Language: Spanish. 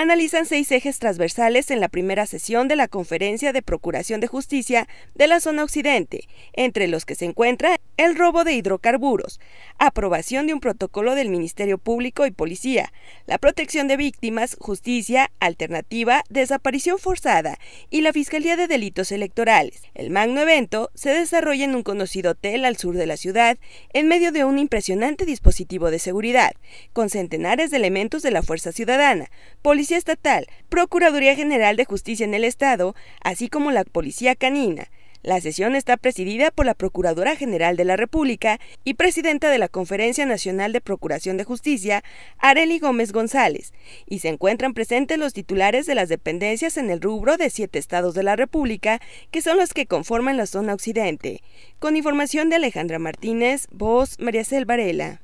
analizan seis ejes transversales en la primera sesión de la Conferencia de Procuración de Justicia de la Zona Occidente, entre los que se encuentra el robo de hidrocarburos, aprobación de un protocolo del Ministerio Público y Policía, la protección de víctimas, justicia, alternativa, desaparición forzada y la Fiscalía de Delitos Electorales. El magno evento se desarrolla en un conocido hotel al sur de la ciudad, en medio de un impresionante dispositivo de seguridad, con centenares de elementos de la Fuerza Ciudadana, Policía Estatal, Procuraduría General de Justicia en el Estado, así como la Policía Canina la sesión está presidida por la Procuradora General de la República y presidenta de la Conferencia Nacional de Procuración de Justicia, Areli Gómez González, y se encuentran presentes los titulares de las dependencias en el rubro de siete estados de la República, que son los que conforman la zona occidente. Con información de Alejandra Martínez, voz María Cel Varela.